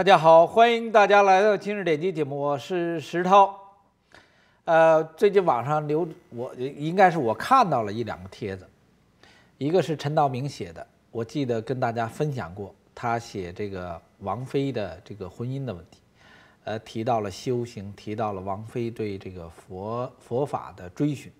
大家好，欢迎大家来到今日点击节目，我是石涛。呃，最近网上留我应该是我看到了一两个帖子，一个是陈道明写的，我记得跟大家分享过，他写这个王菲的这个婚姻的问题，呃，提到了修行，提到了王菲对这个佛佛法的追寻，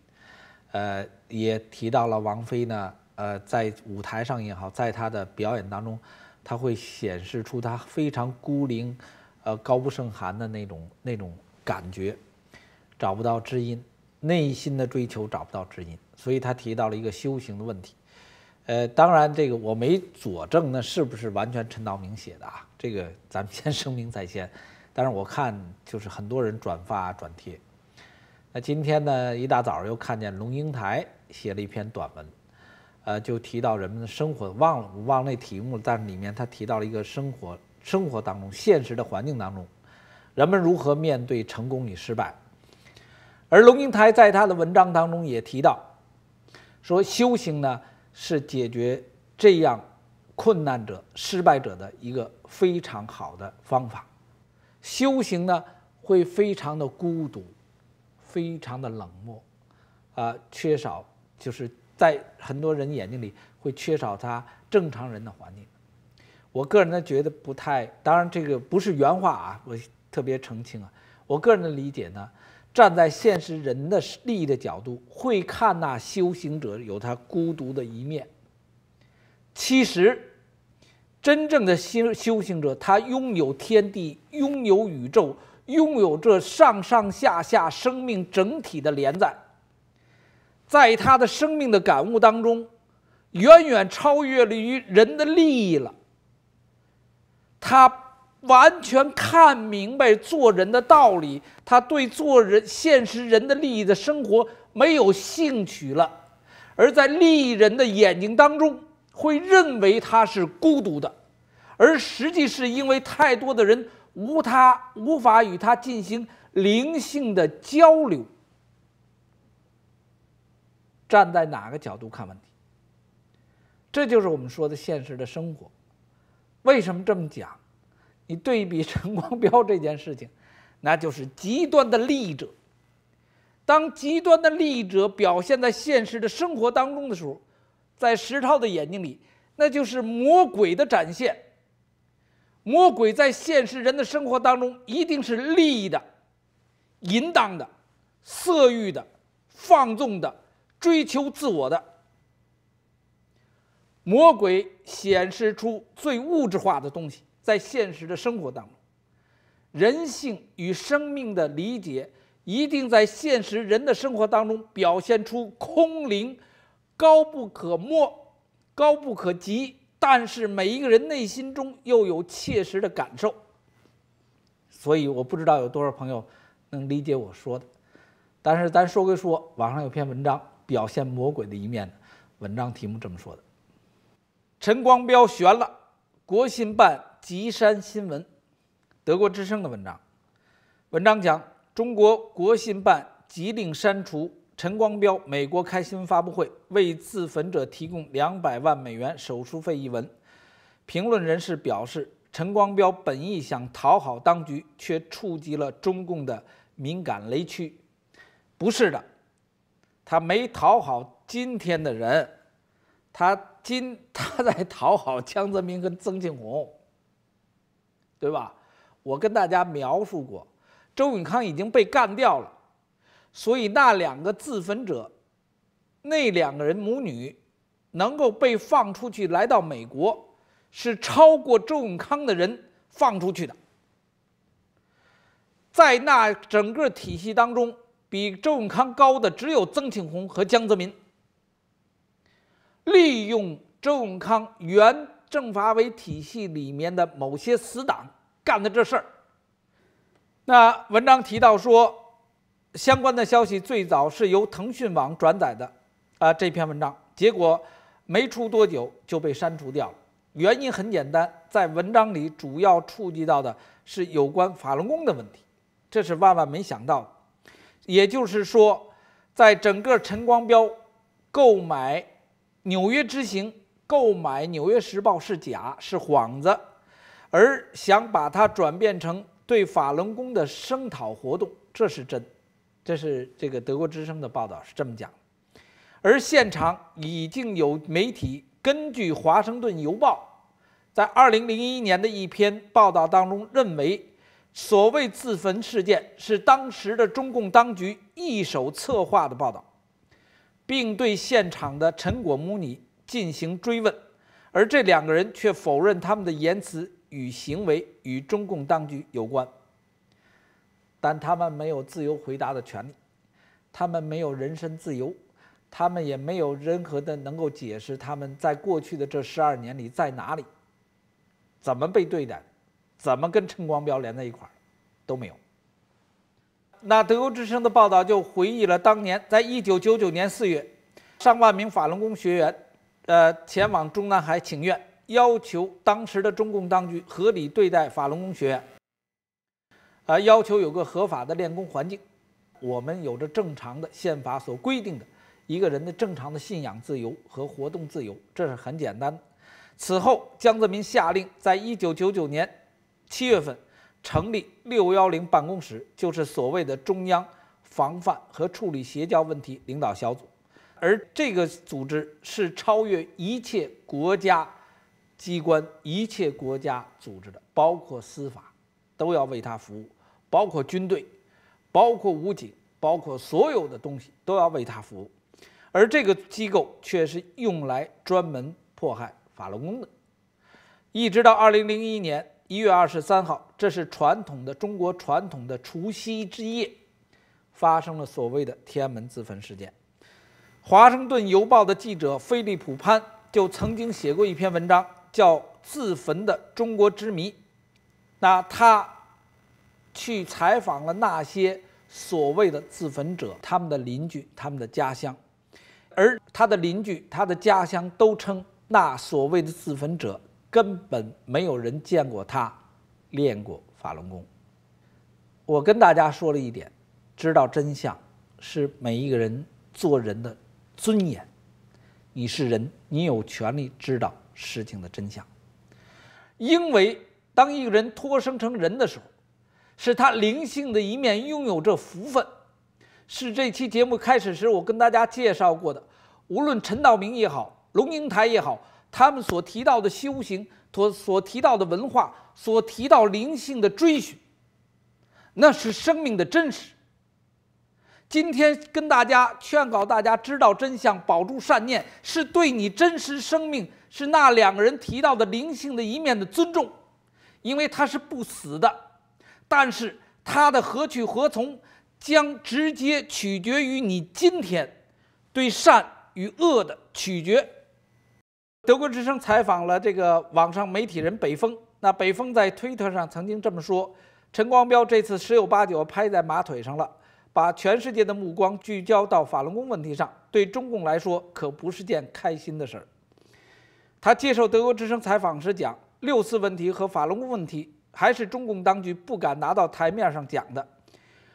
呃，也提到了王菲呢，呃，在舞台上也好，在她的表演当中。他会显示出他非常孤零，呃，高不胜寒的那种那种感觉，找不到知音，内心的追求找不到知音，所以他提到了一个修行的问题，呃，当然这个我没佐证那是不是完全陈道明写的啊？这个咱们先 声明在先，但是我看就是很多人转发转贴，那今天呢一大早又看见龙应台写了一篇短文。呃，就提到人们的生活，忘了忘了那题目，但里面他提到了一个生活，生活当中现实的环境当中，人们如何面对成功与失败。而龙应台在他的文章当中也提到，说修行呢是解决这样困难者、失败者的一个非常好的方法。修行呢会非常的孤独，非常的冷漠，啊，缺少就是。在很多人眼睛里，会缺少他正常人的环境。我个人呢觉得不太，当然这个不是原话啊，我特别澄清啊。我个人的理解呢，站在现实人的利益的角度，会看那修行者有他孤独的一面。其实，真正的心修行者，他拥有天地，拥有宇宙，拥有这上上下下生命整体的连载。在他的生命的感悟当中，远远超越了于人的利益了。他完全看明白做人的道理，他对做人、现实人的利益的生活没有兴趣了，而在利益人的眼睛当中，会认为他是孤独的，而实际是因为太多的人无他，无法与他进行灵性的交流。站在哪个角度看问题，这就是我们说的现实的生活。为什么这么讲？你对比陈光标这件事情，那就是极端的利益者。当极端的利益者表现在现实的生活当中的时候，在石涛的眼睛里，那就是魔鬼的展现。魔鬼在现实人的生活当中，一定是利益的、淫荡的、色欲的、放纵的。追求自我的魔鬼显示出最物质化的东西，在现实的生活当中，人性与生命的理解一定在现实人的生活当中表现出空灵、高不可没、高不可及，但是每一个人内心中又有切实的感受。所以我不知道有多少朋友能理解我说的，但是咱说归说，网上有篇文章。表现魔鬼的一面，文章题目这么说的。陈光标悬了，国新办吉山新闻，德国之声的文章。文章讲中国国新办急令删除陈光标美国开新闻发布会为自焚者提供两百万美元手术费一文。评论人士表示，陈光标本意想讨好当局，却触及了中共的敏感雷区。不是的。他没讨好今天的人，他今 他在讨好江泽民跟曾庆红，对吧？我跟大家描述过，周永康已经被干掉了，所以那两个自焚者，那两个人母女能够被放出去来到美国，是超过周永康的人放出去的，在那整个体系当中。比周永康高的只有曾庆红和江泽民。利用周永康原政法委体系里面的某些死党干的这事儿。那文章提到说，相关的消息最早是由腾讯网转载的啊这篇文章，结果没出多久就被删除掉了。原因很简单，在文章里主要触及到的是有关法轮功的问题，这是万万没想到的。也就是说，在整个陈光标购买纽约之行、购买《纽约时报》是假，是幌子，而想把它转变成对法轮功的声讨活动，这是真。这是这个德国之声的报道是这么讲。而现场已经有媒体根据《华盛顿邮报》在二零零一年的一篇报道当中认为。所谓自焚事件是当时的中共当局一手策划的报道，并对现场的陈果母女进行追问，而这两个人却否认他们的言辞与行为与中共当局有关，但他们没有自由回答的权利，他们没有人身自由，他们也没有任何的能够解释他们在过去的这十二年里在哪里，怎么被对待。怎么跟陈光标连在一块儿，都没有。那德国之声的报道就回忆了当年，在一九九九年四月，上万名法轮功学员，呃，前往中南海请愿，要求当时的中共当局合理对待法轮功学员，啊，要求有个合法的练功环境。我们有着正常的宪法所规定的一个人的正常的信仰自由和活动自由，这是很简单的。此后，江泽民下令，在一九九九年。七月份成立六幺零办公室，就是所谓的中央防范和处理邪教问题领导小组。而这个组织是超越一切国家机关、一切国家组织的，包括司法都要为他服务，包括军队、包括武警、包括所有的东西都要为他服务。而这个机构却是用来专门迫害法轮功的。一直到二零零一年。一月二十三号，这是传统的中国传统的除夕之夜，发生了所谓的天安门自焚事件。华盛顿邮报的记者菲利普潘就曾经写过一篇文章，叫《自焚的中国之谜》。那他去采访了那些所谓的自焚者，他们的邻居，他们的家乡，而他的邻居、他的家乡都称那所谓的自焚者。根本没有人见过他练过法轮功。我跟大家说了一点，知道真相是每一个人做人的尊严。你是人，你有权利知道事情的真相。因为当一个人托生成人的时候，是他灵性的一面拥有这福分。是这期节目开始时我跟大家介绍过的，无论陈道明也好，龙应台也好。他们所提到的修行，所所提到的文化，所提到灵性的追寻，那是生命的真实。今天跟大家劝告大家，知道真相，保住善念，是对你真实生命，是那两个人提到的灵性的一面的尊重，因为他是不死的。但是他的何去何从，将直接取决于你今天对善与恶的取决。德国之声采访了这个网上媒体人北风。那北风在推特上曾经这么说：“陈光标这次十有八九拍在马腿上了，把全世界的目光聚焦到法轮功问题上，对中共来说可不是件开心的事儿。”他接受德国之声采访时讲：“六四问题和法轮功问题，还是中共当局不敢拿到台面上讲的，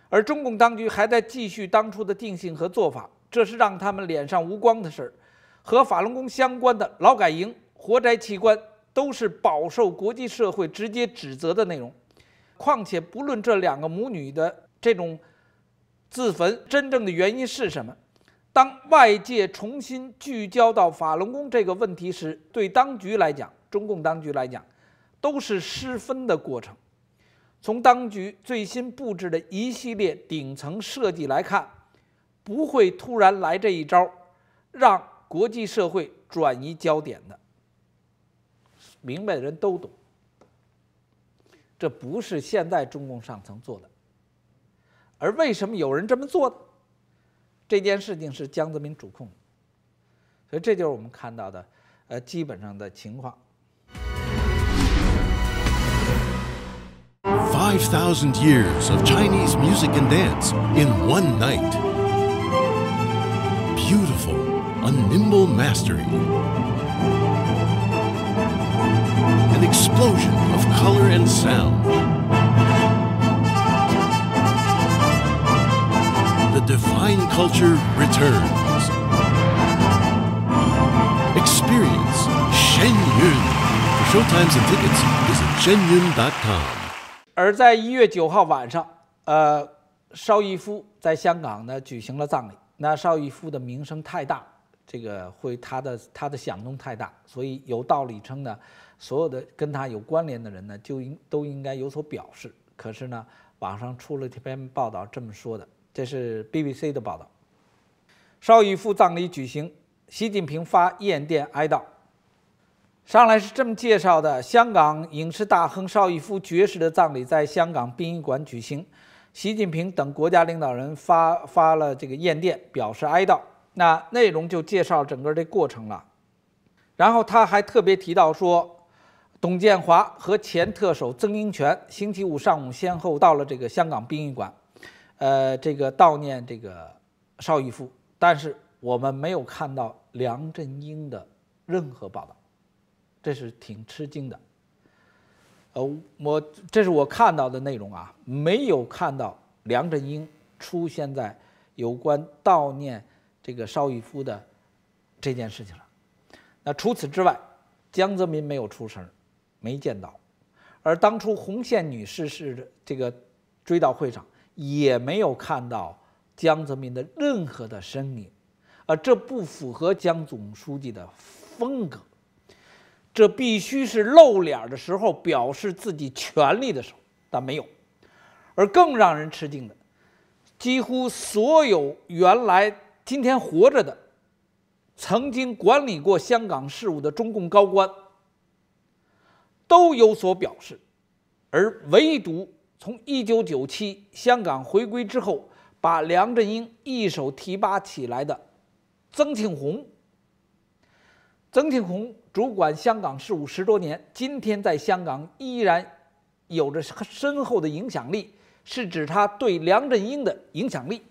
而中共当局还在继续当初的定性和做法，这是让他们脸上无光的事儿。”和法轮功相关的劳改营、活摘器官，都是饱受国际社会直接指责的内容。况且，不论这两个母女的这种自焚真正的原因是什么，当外界重新聚焦到法轮功这个问题时，对当局来讲，中共当局来讲，都是失分的过程。从当局最新布置的一系列顶层设计来看，不会突然来这一招，让。国际社会转移焦点的，明白的人都懂，这不是现在中共上层做的。而为什么有人这么做呢？这件事情是江泽民主控的，所以这就是我们看到的，呃，基本上的情况。Five thousand years of Chinese music and dance in one night. Beautiful. a nimble mastery. An explosion of color and sound. The divine culture returns. Experience Shen Yun. For showtimes and tickets, visit shenyun.com. 而在一月九号晚上，呃，邵逸夫在香港呢举行了葬礼。那邵逸夫的名声太大，这个会他的他的响动太大，所以有道理称呢，所有的跟他有关联的人呢，就应都应该有所表示。可是呢，网上出了这篇报道这么说的，这是 BBC 的报道。邵逸夫葬礼举行，习近平发唁电哀悼。上来是这么介绍的：香港影视大亨邵逸夫爵士的葬礼在香港殡仪馆举行，习近平等国家领导人发发了这个唁电，表示哀悼。那内容就介绍整个这过程了，然后他还特别提到说，董建华和前特首曾荫权星期五上午先后到了这个香港殡仪馆，呃，这个悼念这个邵逸夫，但是我们没有看到梁振英的任何报道，这是挺吃惊的。呃，我这是我看到的内容啊，没有看到梁振英出现在有关悼念。这个邵逸夫的这件事情了。那除此之外，江泽民没有出声，没见到。而当初红线女士是这个追悼会上，也没有看到江泽民的任何的身影。啊，这不符合江总书记的风格，这必须是露脸的时候，表示自己权利的时候，但没有。而更让人吃惊的，几乎所有原来。今天活着的，曾经管理过香港事务的中共高官，都有所表示，而唯独从一九九七香港回归之后，把梁振英一手提拔起来的曾庆红，曾庆红主管香港事务十多年，今天在香港依然有着深厚的影响力，是指他对梁振英的影响力，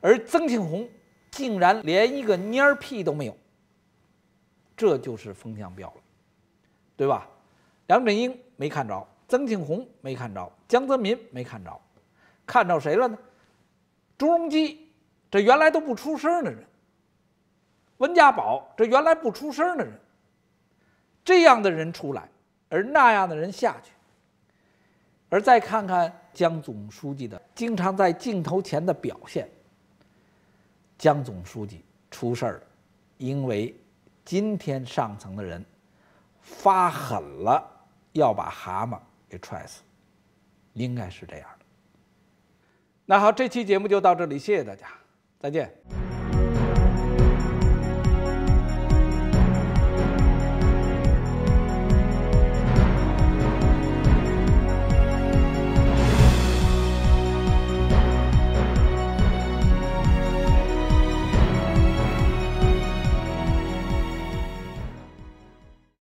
而曾庆红。竟然连一个蔫屁都没有，这就是风向标了，对吧？梁振英没看着，曾庆红没看着，江泽民没看着，看着谁了呢？朱镕基，这原来都不出声的人；温家宝，这原来不出声的人，这样的人出来，而那样的人下去，而再看看江总书记的经常在镜头前的表现。江总书记出事儿，因为今天上层的人发狠了，要把蛤蟆给踹死，应该是这样的。那好，这期节目就到这里，谢谢大家，再见。